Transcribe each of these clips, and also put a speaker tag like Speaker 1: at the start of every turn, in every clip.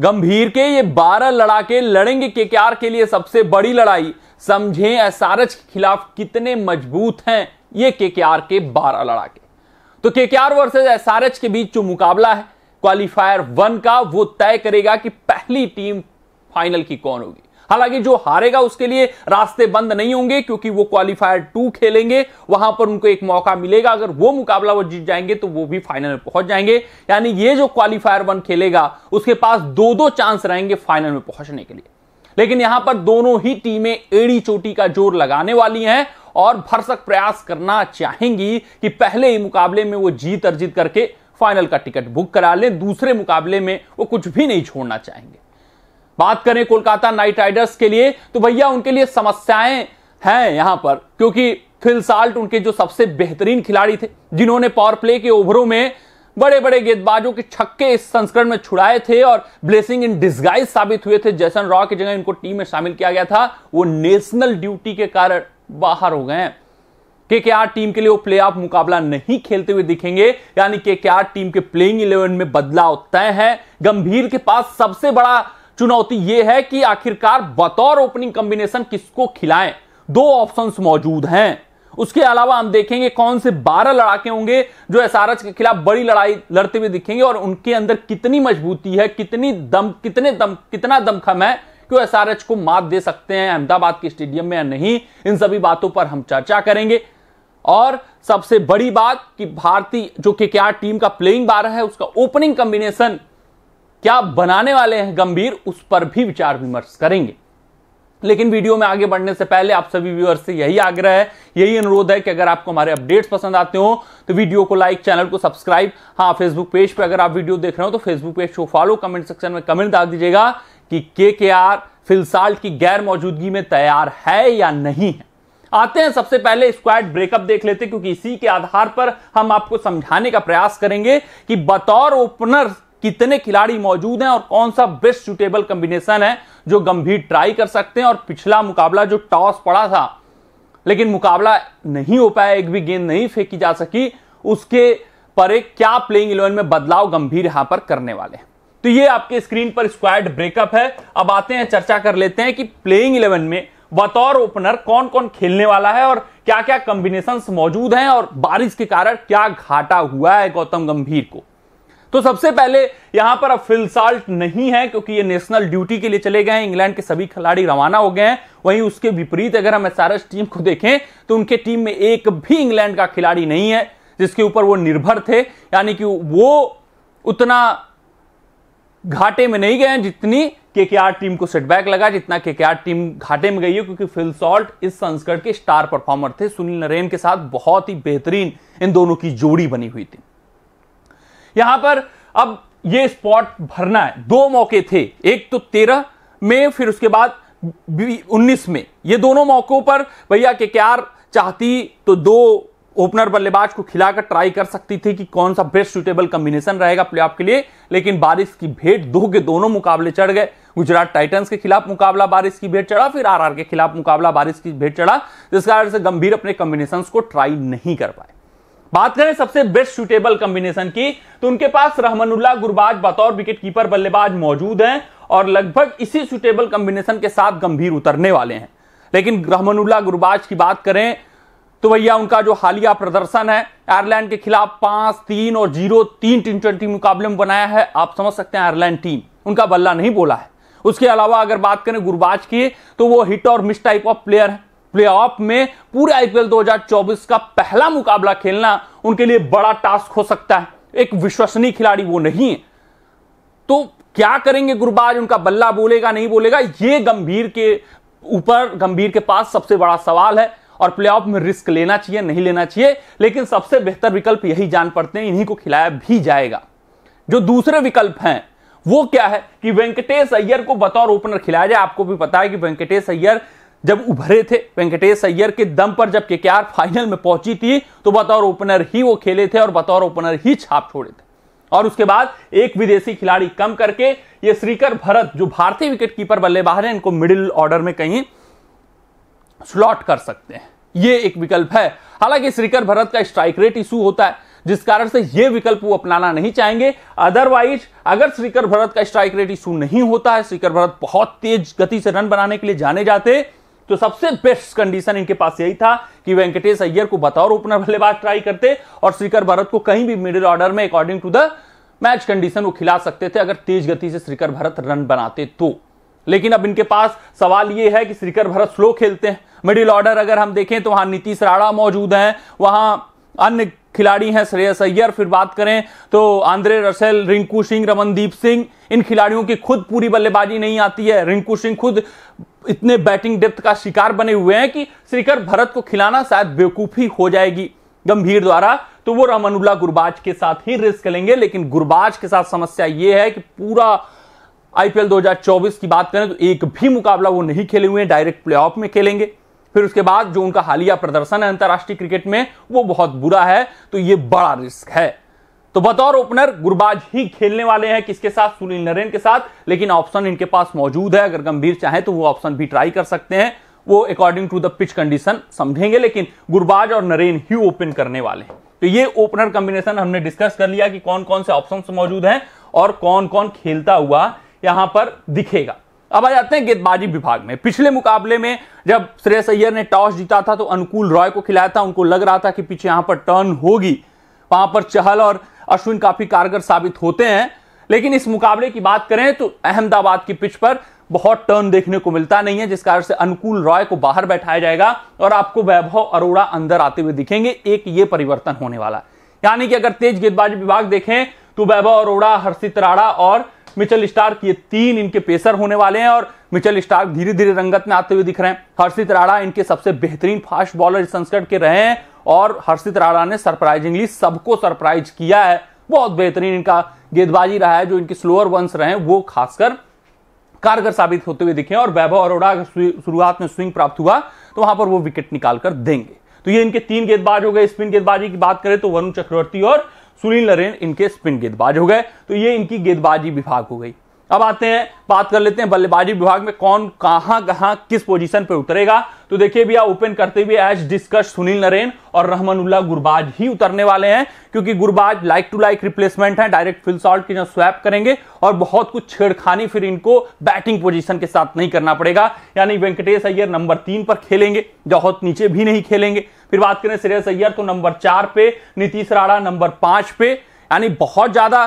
Speaker 1: गंभीर के ये 12 लड़ाके लड़ेंगे केकेआर के लिए सबसे बड़ी लड़ाई समझें एसआरएच के खिलाफ कितने मजबूत हैं ये केकेआर के 12 लड़ाके तो केकेआर वर्सेस एसआरएच के बीच जो मुकाबला है क्वालिफायर वन का वो तय करेगा कि पहली टीम फाइनल की कौन होगी हालांकि जो हारेगा उसके लिए रास्ते बंद नहीं होंगे क्योंकि वो क्वालिफायर टू खेलेंगे वहां पर उनको एक मौका मिलेगा अगर वो मुकाबला वो जीत जाएंगे तो वो भी फाइनल में पहुंच जाएंगे यानी ये जो क्वालिफायर वन खेलेगा उसके पास दो दो चांस रहेंगे फाइनल में पहुंचने के लिए लेकिन यहां पर दोनों ही टीमें एड़ी चोटी का जोर लगाने वाली हैं और भरसक प्रयास करना चाहेंगी कि पहले ही मुकाबले में वो जीत अर्जित करके फाइनल का टिकट बुक करा लें दूसरे मुकाबले में वो कुछ भी नहीं छोड़ना चाहेंगे बात करें कोलकाता नाइट राइडर्स के लिए तो भैया उनके लिए समस्याएं हैं यहां पर क्योंकि फिल साल्ट उनके जो सबसे बेहतरीन खिलाड़ी थे जिन्होंने पावर प्ले के ओवरों में बड़े बड़े गेंदबाजों के छक्के इस संस्करण में छुड़ाए थे और ब्लेसिंग इन डिस्गाइज साबित हुए थे जैसन रॉ की जगह इनको टीम में शामिल किया गया था वो नेशनल ड्यूटी के कारण बाहर हो गए हैं के के आर टीम के लिए वो प्ले ऑफ मुकाबला नहीं खेलते हुए दिखेंगे यानी के के आर टीम के प्लेइंग इलेवन में बदलाव तय है गंभीर के पास सबसे बड़ा चुनौती यह है कि आखिरकार बतौर ओपनिंग कॉम्बिनेशन किसको खिलाएं दो ऑप्शंस मौजूद हैं उसके अलावा हम देखेंगे कौन से बारह लड़ाके होंगे जो एसआरएच के खिलाफ बड़ी लड़ाई लड़ते हुए दिखेंगे और उनके अंदर कितनी मजबूती है कितनी दम कितने दम कितना दमखम है कि वो एसआरएच को मात दे सकते हैं अहमदाबाद के स्टेडियम में या नहीं इन सभी बातों पर हम चर्चा करेंगे और सबसे बड़ी बात कि भारतीय जो के टीम का प्लेइंग बारह है उसका ओपनिंग कॉम्बिनेशन क्या बनाने वाले हैं गंभीर उस पर भी विचार विमर्श करेंगे लेकिन वीडियो में आगे बढ़ने से पहले आप सभी व्यूअर्स से यही आग्रह है यही अनुरोध है कि अगर आपको हमारे अपडेट्स पसंद आते हो तो वीडियो को लाइक चैनल को सब्सक्राइब हाँ फेसबुक पेज पर पे अगर आप वीडियो देख रहे हो तो फेसबुक पेज को फॉलो कमेंट सेक्शन में कमेंट डाल दीजिएगा कि के के आर फिलसाल की गैर मौजूदगी में तैयार है या नहीं है आते हैं सबसे पहले स्क्वाड ब्रेकअप देख लेते क्योंकि इसी के आधार पर हम आपको समझाने का प्रयास करेंगे कि बतौर ओपनर कितने खिलाड़ी मौजूद हैं और कौन सा बेस्ट सुटेबल कंबिनेशन है जो गंभीर ट्राई कर सकते हैं और पिछला मुकाबला जो टॉस पड़ा था लेकिन मुकाबला नहीं हो पाया एक भी गेंद नहीं फेंकी जा सकी उसके परे क्या प्लेइंग इलेवन में बदलाव गंभीर यहां पर करने वाले हैं तो ये आपके स्क्रीन पर स्क्वाड ब्रेकअप है अब आते हैं चर्चा कर लेते हैं कि प्लेइंग इलेवन में बतौर ओपनर कौन कौन खेलने वाला है और क्या क्या कॉम्बिनेशन मौजूद हैं और बारिश के कारण क्या घाटा हुआ है गौतम गंभीर को तो सबसे पहले यहां पर अब फिलसाल्ट नहीं है क्योंकि ये नेशनल ड्यूटी के लिए चले गए हैं इंग्लैंड के सभी खिलाड़ी रवाना हो गए हैं वहीं उसके विपरीत अगर हम एसआरएस टीम को देखें तो उनके टीम में एक भी इंग्लैंड का खिलाड़ी नहीं है जिसके ऊपर वो निर्भर थे यानी कि वो उतना घाटे में नहीं गए जितनी आर टीम को सेटबैक लगा जितना आर टीम घाटे में गई है क्योंकि फिल सॉल्ट इस संस्करण के स्टार परफॉर्मर थे सुनील नरेन के साथ बहुत ही बेहतरीन इन दोनों की जोड़ी बनी हुई थी यहां पर अब ये स्पॉट भरना है दो मौके थे एक तो तेरह में फिर उसके बाद उन्नीस में ये दोनों मौकों पर भैया के क्यार चाहती तो दो ओपनर बल्लेबाज को खिलाकर ट्राई कर सकती थी कि कौन सा बेस्ट सुटेबल कॉम्बिनेशन रहेगा प्लेऑफ के लिए लेकिन बारिश की भेंट दो के दोनों मुकाबले चढ़ गए गुजरात टाइटंस के खिलाफ मुकाबला बारिश की भेंट चढ़ा फिर आरआर के खिलाफ मुकाबला बारिश की भेंट चढ़ा जिस कारण से गंभीर अपने कॉम्बिनेशन को ट्राई नहीं कर पाए बात करें सबसे बेस्ट सुटेबल कॉम्बिनेशन की तो उनके पास रहमानुल्ला गुरबाज बतौर विकेट कीपर बल्लेबाज मौजूद हैं और लगभग इसी सुटेबल कॉम्बिनेशन के साथ गंभीर उतरने वाले हैं लेकिन रहमानुल्ला गुरबाज की बात करें तो भैया उनका जो हालिया प्रदर्शन है आयरलैंड के खिलाफ पांच तीन और जीरो तीन टी ट्वेंटी मुकाबले में बनाया है आप समझ सकते हैं आयरलैंड टीम उनका बल्ला नहीं बोला है उसके अलावा अगर बात करें गुरबाज की तो वो हिट और मिस टाइप ऑफ प्लेयर है प्ले ऑफ में पूरे आईपीएल 2024 का पहला मुकाबला खेलना उनके लिए बड़ा टास्क हो सकता है एक विश्वसनीय खिलाड़ी वो नहीं है तो क्या करेंगे गुरबाज उनका बल्ला बोलेगा नहीं बोलेगा ये गंभीर के ऊपर गंभीर के पास सबसे बड़ा सवाल है और प्लेऑफ में रिस्क लेना चाहिए नहीं लेना चाहिए लेकिन सबसे बेहतर विकल्प यही जान पड़ते हैं इन्हीं को खिलाया भी जाएगा जो दूसरे विकल्प हैं वो क्या है कि वेंकटेश अय्यर को बतौर ओपनर खिलाया जाए आपको भी पता है कि वेंकटेश अय्यर जब उभरे थे वेंकटेश अय्यर के दम पर जब के फाइनल में पहुंची थी तो बतौर ओपनर ही वो खेले थे और बतौर ओपनर ही छाप छोड़े थे और उसके बाद एक विदेशी खिलाड़ी कम करके ये श्रीकर भरत जो भारतीय विकेट कीपर बल्लेबाज है इनको मिडिल ऑर्डर में कहीं स्लॉट कर सकते हैं ये एक विकल्प है हालांकि श्रीकर भरत का स्ट्राइक रेट इशू होता है जिस कारण से यह विकल्प वो अपनाना नहीं चाहेंगे अदरवाइज अगर श्रीकर भरत का स्ट्राइक रेट इशू नहीं होता है श्रीकर भरत बहुत तेज गति से रन बनाने के लिए जाने जाते तो सबसे बेस्ट कंडीशन इनके पास यही था कि वेंकटेश अय्यर को बतौर ओपनर बल्लेबाज ट्राई करते और श्रीकर भरत को कहीं भी मिडिल ऑर्डर में according to the match condition वो खिला सकते थे अगर तेज गति से श्रीकर भरत रन बनाते तो लेकिन अब इनके पास सवाल ये है कि श्रीकर भरत स्लो खेलते हैं मिडिल ऑर्डर अगर हम देखें तो वहां नीतीश राणा मौजूद हैं वहां अन्य खिलाड़ी हैं श्रेयस अय्यर फिर बात करें तो आंद्रे रसेल रिंकू सिंह रमनदीप सिंह इन खिलाड़ियों की खुद पूरी बल्लेबाजी नहीं आती है रिंकू सिंह खुद इतने बैटिंग डेप्थ का शिकार बने हुए हैं कि श्रीकर भरत को खिलाना शायद बेवकूफ़ी हो जाएगी गंभीर द्वारा तो वो रमनुल्ला गुरबाज के साथ ही रिस्क लेंगे लेकिन गुरबाज के साथ समस्या ये है कि पूरा आईपीएल 2024 की बात करें तो एक भी मुकाबला वो नहीं खेले हुए हैं डायरेक्ट प्लेऑफ में खेलेंगे फिर उसके बाद जो उनका हालिया प्रदर्शन है अंतर्राष्ट्रीय क्रिकेट में वो बहुत बुरा है तो ये बड़ा रिस्क है तो बतौर ओपनर गुरबाज ही खेलने वाले हैं किसके साथ सुनील नरेन के साथ लेकिन ऑप्शन इनके पास मौजूद है अगर गंभीर चाहे तो वो ऑप्शन भी ट्राई कर सकते हैं वो according to the pitch condition समझेंगे लेकिन गुरबाज और नरेन ही ओपन करने वाले हैं तो ये ओपनर कॉम्बिनेशन हमने डिस्कस कर लिया कि कौन कौन से ऑप्शन मौजूद हैं और कौन कौन खेलता हुआ यहां पर दिखेगा अब आ जाते हैं गेंदबाजी विभाग में पिछले मुकाबले में जब श्रेयस अय्यर ने टॉस जीता था तो अनुकूल रॉय को खिलाया था उनको लग रहा था कि पीछे यहां पर टर्न होगी वहां पर चहल और अश्विन काफी कारगर साबित होते हैं लेकिन इस मुकाबले की बात करें तो अहमदाबाद की पिच पर बहुत टर्न देखने को मिलता नहीं है जिस कारण से अनुकूल रॉय को बाहर बैठाया जाएगा और आपको वैभव अरोड़ा अंदर आते हुए दिखेंगे एक ये परिवर्तन होने वाला है यानी कि अगर तेज गेंदबाजी विभाग देखें टूबैबा अरोड़ा हर्षित राड़ा और मिचल स्टार्क ये तीन इनके पेसर होने वाले हैं और मिचल स्टार्क धीरे धीरे रंगत में आते हुए दिख रहे हैं हर्षित राड़ा इनके सबसे बेहतरीन फास्ट बॉलर इस संस्करण के रहे हैं और हर्षित राड़ा ने सरप्राइजिंगली सबको सरप्राइज किया है बहुत बेहतरीन इनका गेंदबाजी रहा है जो इनके स्लोअर वंस रहे हैं वो खासकर कारगर साबित होते हुए दिखे और वैभव अरोड़ा अगर शुरुआत में स्विंग प्राप्त हुआ तो वहां पर वो विकेट निकालकर देंगे तो ये इनके तीन गेंदबाज हो गए स्पिन गेंदबाजी की बात करें तो वरुण चक्रवर्ती और सुनील नरेन इनके स्पिन गेंदबाज हो गए तो ये इनकी गेंदबाजी विभाग हो गई अब आते हैं बात कर लेते हैं बल्लेबाजी विभाग में कौन कहां कहां किस पोजीशन पे उतरेगा तो देखिए भैया ओपन करते हुए एज डिस्कस सुनील नरेन और रहमन उल्ला गुरबाज ही उतरने वाले हैं क्योंकि Gurbaz like to like replacement है डायरेक्ट फिल सॉल्ट की जहां स्वैप करेंगे और बहुत कुछ छेड़खानी फिर इनको बैटिंग पोजिशन के साथ नहीं करना पड़ेगा यानी वेंकटेश अय्यर नंबर तीन पर खेलेंगे बहुत नीचे भी नहीं खेलेंगे फिर बात करें श्रेयस अय्यर तो नंबर चार पे नीतीश राणा नंबर पांच पे यानी बहुत ज्यादा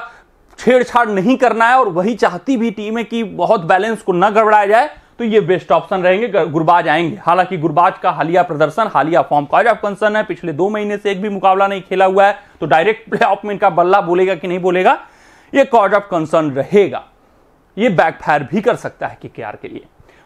Speaker 1: छेड़छाड़ नहीं करना है और वही चाहती भी टीम है कि बहुत बैलेंस को न गड़बड़ाया जाए तो ये बेस्ट ऑप्शन रहेंगे गुरबाज आएंगे हालांकि गुरबाज का हालिया प्रदर्शन हालिया फॉर्म का ऑफ कंसर्न है पिछले दो महीने से एक भी मुकाबला नहीं खेला हुआ है तो डायरेक्ट प्ले ऑफ में इनका बल्ला बोलेगा कि नहीं बोलेगा ये कॉज ऑफ कंसर्न रहेगा ये बैकफायर भी कर सकता है के के लिए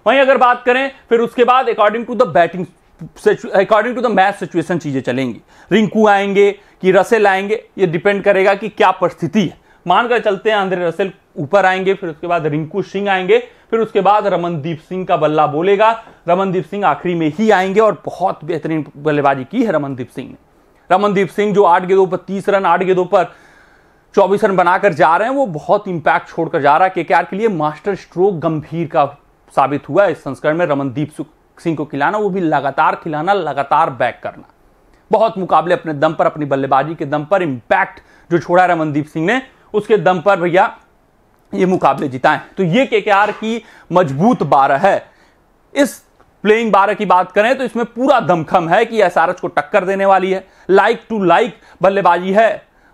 Speaker 1: वहीं अगर बात करें फिर उसके बाद according to the batting according to the match situation चीज़ें चलेंगी रिंकू आएंगे कि रसेल आएंगे ये डिपेंड करेगा कि क्या परिस्थिति है मानकर चलते हैं आंध्रे रसेल ऊपर आएंगे फिर उसके बाद रिंकू सिंह आएंगे फिर उसके बाद रमनदीप सिंह का बल्ला बोलेगा रमनदीप सिंह आखिरी में ही आएंगे और बहुत बेहतरीन बल्लेबाजी की है रमनदीप सिंह ने रमनदीप सिंह जो आठ गेंदों पर तीस रन आठ गेंदों पर चौबीस रन बनाकर जा रहे हैं वो बहुत इंपैक्ट छोड़कर जा रहा है के के लिए मास्टर स्ट्रोक गंभीर का साबित हुआ इस संस्करण में रमनदीप सिंह को खिलाना वो भी लगातार खिलाना लगातार बैक करना बहुत मुकाबले अपने दम पर अपनी बल्लेबाजी के दम पर इंपैक्ट जो छोड़ा है रमनदीप सिंह ने उसके दम पर भैया ये मुकाबले जिताएं तो ये के की मजबूत बारह है इस प्लेइंग बारह की बात करें तो इसमें पूरा दमखम है कि एस को टक्कर देने वाली है लाइक टू लाइक बल्लेबाजी है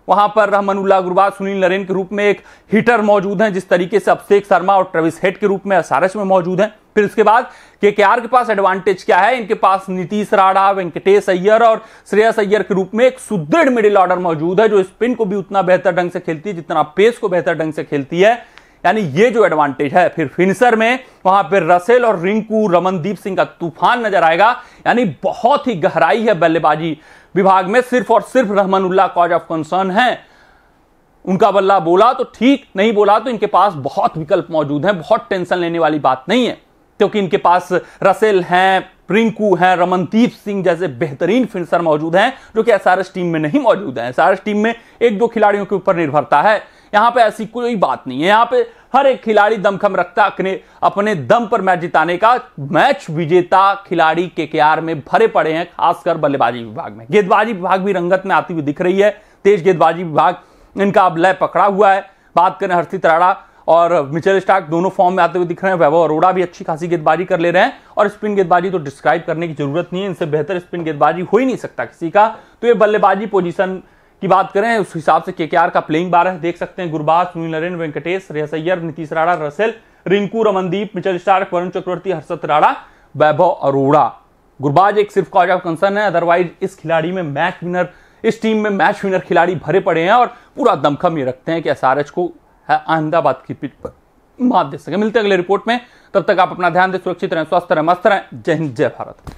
Speaker 1: वहां पर उल्ला अग्रवाल सुनील नरेन के रूप में एक हिटर मौजूद हैं जिस तरीके से अभिषेक शर्मा और ट्रेविस हेड के रूप में एस में मौजूद हैं फिर उसके बाद के के आर के पास एडवांटेज क्या है इनके पास नीतीश राणा वेंकटेश अय्यर और श्रेयस अय्यर के रूप में एक सुदृढ़ मिडिल ऑर्डर मौजूद है जो स्पिन को भी उतना बेहतर ढंग से खेलती है जितना पेस को बेहतर ढंग से खेलती है यानी ये जो एडवांटेज है फिर फिनिशर में वहां पर रसेल और रिंकू रमनदीप सिंह का तूफान नजर आएगा यानी बहुत ही गहराई है बल्लेबाजी विभाग में सिर्फ और सिर्फ रहमानुल्लाह कॉज ऑफ कंसर्न है उनका बल्ला बोला तो ठीक नहीं बोला तो इनके पास बहुत विकल्प मौजूद हैं बहुत टेंशन लेने वाली बात नहीं है क्योंकि इनके पास रसेल हैं रिंकू हैं रमनदीप सिंह जैसे बेहतरीन फिनिशर मौजूद हैं जो कि एसआरएस टीम में नहीं मौजूद हैं एसआरएस टीम में एक दो खिलाड़ियों के ऊपर निर्भरता है यहां पे ऐसी कोई बात नहीं है यहां पे हर एक खिलाड़ी दमखम रखता अपने अपने दम पर मैच जिताने का मैच विजेता खिलाड़ी के आर में भरे पड़े हैं खासकर बल्लेबाजी विभाग में गेंदबाजी विभाग भी रंगत में आती हुई दिख रही है तेज गेंदबाजी विभाग इनका अब लय पकड़ा हुआ है बात करें हर्षित राणा और मिचेल स्टार्क दोनों फॉर्म में आते हुए दिख रहे हैं वैभव अरोड़ा भी अच्छी खासी गेंदबाजी कर ले रहे हैं और स्पिन गेंदबाजी तो डिस्क्राइब करने की जरूरत नहीं है इनसे बेहतर स्पिन गेंदबाजी हो ही नहीं सकता किसी का तो ये बल्लेबाजी पोजीशन की बात करें उस हिसाब से केकेआर का प्लेइंग बारह देख सकते हैं गुरबाज सुनील नरेन वेंकटेश रेसैयर Nitish Rana Russell Rinku Ramandeep Mitchell Starc Varun Chakravarthy Harshit Rana Vaibhav Arora Gurbaz एक सिर्फ कॉज ऑफ कंसर्न है अदरवाइज इस खिलाड़ी में मैच विनर इस टीम में मैच विनर खिलाड़ी भरे पड़े हैं और पूरा दमखम ये रखते हैं कि एस को अहमदाबाद की पिट पर मात दे सके मिलते अगले रिपोर्ट में तब तक आप अपना ध्यान दें सुरक्षित रहें स्वस्थ रहें मस्त रहें जय हिंद जय भारत